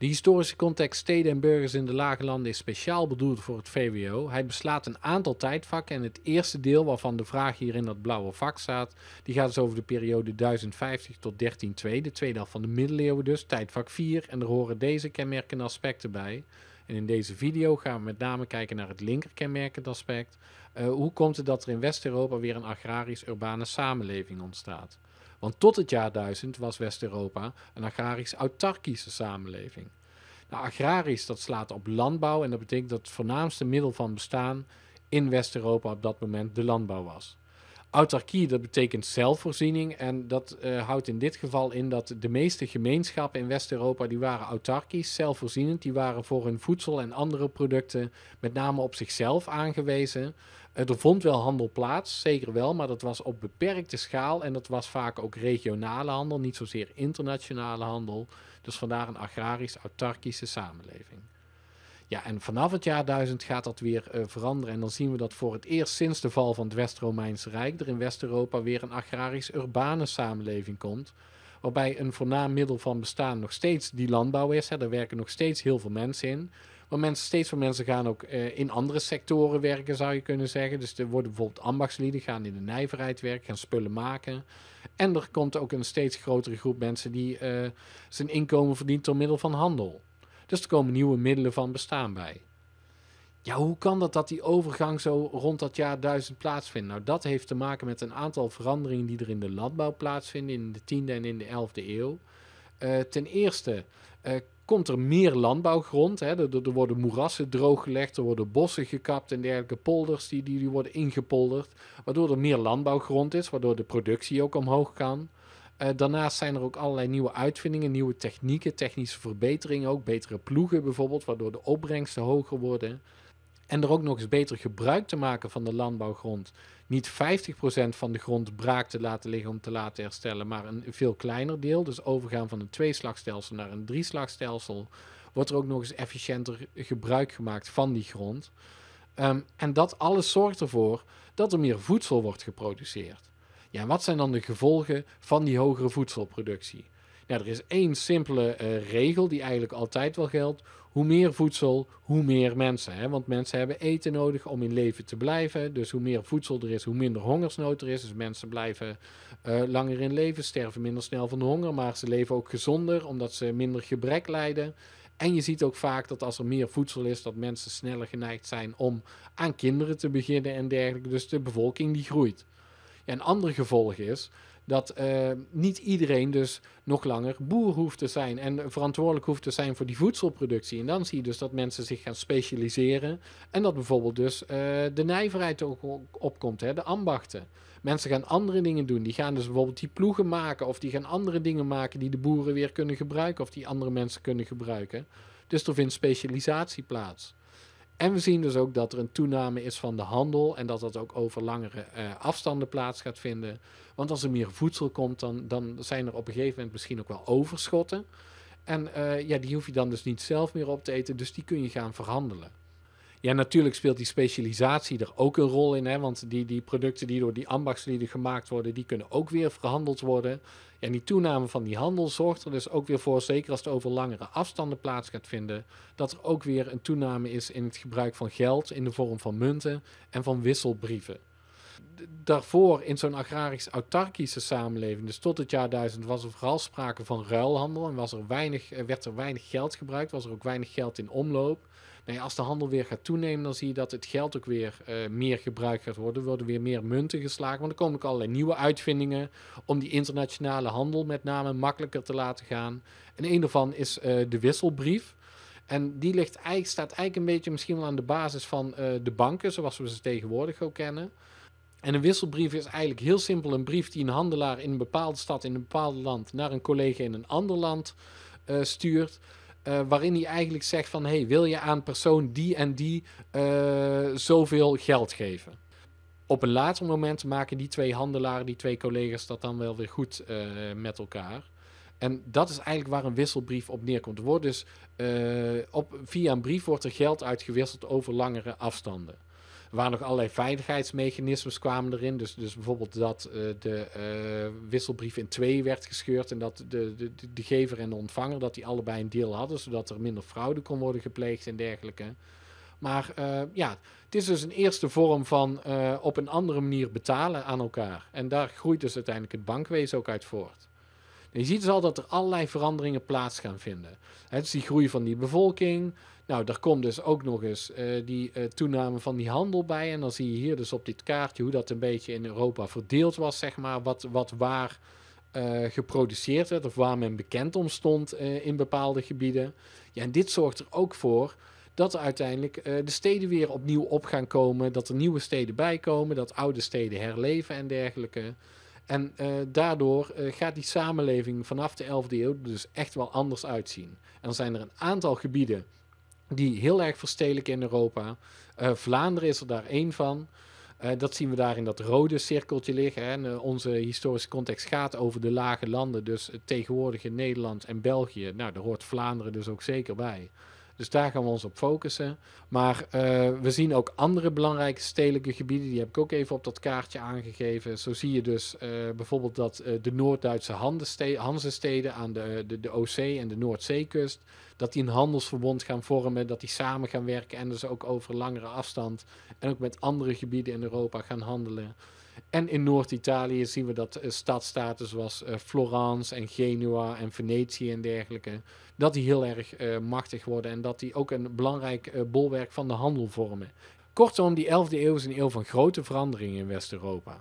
De historische context steden en burgers in de lage landen is speciaal bedoeld voor het VWO. Hij beslaat een aantal tijdvakken en het eerste deel waarvan de vraag hier in dat blauwe vak staat, die gaat dus over de periode 1050 tot 1302, de tweede helft van de middeleeuwen dus, tijdvak 4. En er horen deze kenmerkende aspecten bij. En in deze video gaan we met name kijken naar het linkerkenmerkend aspect. Eh, hoe komt het dat er in West-Europa weer een agrarisch-urbane samenleving ontstaat? Want tot het jaar 1000 was West-Europa een agrarisch-autarkische samenleving. Nou, agrarisch, dat slaat op landbouw en dat betekent dat het voornaamste middel van bestaan in West-Europa op dat moment de landbouw was. Autarkie, dat betekent zelfvoorziening. En dat eh, houdt in dit geval in dat de meeste gemeenschappen in West-Europa, die waren autarkisch, zelfvoorzienend. Die waren voor hun voedsel en andere producten met name op zichzelf aangewezen. Eh, er vond wel handel plaats, zeker wel, maar dat was op beperkte schaal. En dat was vaak ook regionale handel, niet zozeer internationale handel. Dus vandaar een agrarisch-autarkische samenleving. Ja, en vanaf het jaar 1000 gaat dat weer eh, veranderen. En dan zien we dat voor het eerst sinds de val van het West-Romeinse Rijk er in West-Europa weer een agrarisch-urbane samenleving komt. Waarbij een voornaam middel van bestaan nog steeds die landbouw is. Hè. Daar werken nog steeds heel veel mensen in. Maar mensen, steeds meer mensen gaan ook eh, in andere sectoren werken, zou je kunnen zeggen. Dus er worden bijvoorbeeld ambachtslieden, gaan in de nijverheid werken, gaan spullen maken. En er komt ook een steeds grotere groep mensen die eh, zijn inkomen verdient door middel van handel. Dus er komen nieuwe middelen van bestaan bij. Ja, hoe kan dat dat die overgang zo rond dat jaar 1000 plaatsvindt? Nou, dat heeft te maken met een aantal veranderingen die er in de landbouw plaatsvinden in de 10e en in de 11e eeuw. Eh, ten eerste eh, komt er meer landbouwgrond. Hè? Er, er, worden moerassen drooggelegd, er worden bossen gekapt en dergelijke polders die, die, die worden ingepolderd. Waardoor er meer landbouwgrond is, waardoor de productie ook omhoog kan. Eh, daarnaast zijn er ook allerlei nieuwe uitvindingen, nieuwe technieken, technische verbeteringen, ook betere ploegen bijvoorbeeld, waardoor de opbrengsten hoger worden. En er ook nog eens beter gebruik te maken van de landbouwgrond. Niet 50% van de grond braak te laten liggen om te laten herstellen, maar een veel kleiner deel. Dus overgaan van een tweeslagstelsel naar een drieslagstelsel. Wordt er ook nog eens efficiënter gebruik gemaakt van die grond. Ehm, en dat alles zorgt ervoor dat er meer voedsel wordt geproduceerd. Ja, wat zijn dan de gevolgen van die hogere voedselproductie? Nou, er is één simpele eh, regel die eigenlijk altijd wel geldt. Hoe meer voedsel, hoe meer mensen. Hè? Want mensen hebben eten nodig om in leven te blijven. Dus hoe meer voedsel er is, hoe minder hongersnood er is. Dus mensen blijven eh, langer in leven, sterven minder snel van de honger. Maar ze leven ook gezonder, omdat ze minder gebrek lijden. En je ziet ook vaak dat als er meer voedsel is, dat mensen sneller geneigd zijn om aan kinderen te beginnen en dergelijke. Dus de bevolking die groeit een ander gevolg is dat eh, niet iedereen dus nog langer boer hoeft te zijn en verantwoordelijk hoeft te zijn voor die voedselproductie. En dan zie je dus dat mensen zich gaan specialiseren en dat bijvoorbeeld dus eh, de nijverheid ook opkomt, hè, de ambachten. Mensen gaan andere dingen doen. Die gaan dus bijvoorbeeld die ploegen maken of die gaan andere dingen maken die de boeren weer kunnen gebruiken of die andere mensen kunnen gebruiken. Dus er vindt specialisatie plaats. En we zien dus ook dat er een toename is van de handel en dat dat ook over langere eh, afstanden plaats gaat vinden. Want als er meer voedsel komt, dan, dan zijn er op een gegeven moment misschien ook wel overschotten. En eh, ja, die hoef je dan dus niet zelf meer op te eten, dus die kun je gaan verhandelen. Ja, natuurlijk speelt die specialisatie er ook een rol in. Hè? Want die, die producten die door die ambachtslieden gemaakt worden, die kunnen ook weer verhandeld worden. En die toename van die handel zorgt er dus ook weer voor, zeker als het over langere afstanden plaats gaat vinden, dat er ook weer een toename is in het gebruik van geld in de vorm van munten en van wisselbrieven daarvoor in zo'n agrarisch-autarkische samenleving, dus tot het jaar 1000, was er vooral sprake van ruilhandel en was er weinig, eh, werd er weinig geld gebruikt, was er ook weinig geld in omloop. Eh, als de handel weer gaat toenemen, dan zie je dat het geld ook weer eh, meer gebruikt gaat worden. Er worden weer meer munten geslagen. Want er komen ook allerlei nieuwe uitvindingen om die internationale handel met name makkelijker te laten gaan. En een daarvan is eh, de wisselbrief. En die ligt eigenlijk, staat eigenlijk een beetje misschien wel aan de basis van de banken, zoals we ze tegenwoordig ook kennen. En een wisselbrief is eigenlijk heel simpel een brief die een handelaar in een bepaalde stad, in een bepaald land, naar een collega in een ander land stuurt. Eh, waarin hij eigenlijk zegt van... hey, wil je aan persoon die en die eh, zoveel geld geven? Op een later moment maken die twee handelaren, die twee collega's... dat dan wel weer goed eh, met elkaar. En dat is eigenlijk waar een wisselbrief op neerkomt. Er wordt dus op, via een brief wordt er geld uitgewisseld over langere afstanden waren nog allerlei veiligheidsmechanismes kwamen erin. Dus, dus bijvoorbeeld dat eh, de eh, wisselbrief in twee werd gescheurd en dat de, de, de, gever en de ontvanger dat die allebei een deel hadden, zodat er minder fraude kon worden gepleegd en dergelijke. Maar eh, ja, het is dus een eerste vorm van op een andere manier betalen aan elkaar. En daar groeit dus uiteindelijk het bankwezen ook uit voort je ziet dus al dat er allerlei veranderingen plaats gaan vinden. Het is dus die groei van die bevolking. Nou, daar komt dus ook nog eens eh, die eh, toename van die handel bij. En dan zie je hier dus op dit kaartje hoe dat een beetje in Europa verdeeld was, zeg maar. Wat, wat waar eh, geproduceerd werd of waar men bekend om stond in bepaalde gebieden. Ja, en dit zorgt er ook voor dat uiteindelijk de steden weer opnieuw op gaan komen. Dat er nieuwe steden bijkomen, dat oude steden herleven en dergelijke. En eh, daardoor eh, gaat die samenleving vanaf de 11e eeuw dus echt wel anders uitzien. En dan zijn er een aantal gebieden die heel erg verstedelijken in Europa. Eh, Vlaanderen is er daar één van. dat zien we daar in dat rode cirkeltje liggen. Hè. En, onze historische context gaat over de lage landen, dus het tegenwoordige Nederland en België. Nou, daar hoort Vlaanderen dus ook zeker bij. Dus daar gaan we ons op focussen. Maar eh, we zien ook andere belangrijke stedelijke gebieden. Die heb ik ook even op dat kaartje aangegeven. Zo zie je dus eh, bijvoorbeeld dat eh, de Noord-Duitse steden aan de, de, de Oostzee en de Noordzeekust dat die een handelsverbond gaan vormen, dat die samen gaan werken en dus ook over langere afstand en ook met andere gebieden in Europa gaan handelen. En in Noord-Italië zien we dat eh, stadstaten zoals eh, Florence en Genua en Venetië en dergelijke, dat die heel erg eh, machtig worden en dat die ook een belangrijk bolwerk van de handel vormen. Kortom, die 11e eeuw is een eeuw van grote veranderingen in West-Europa.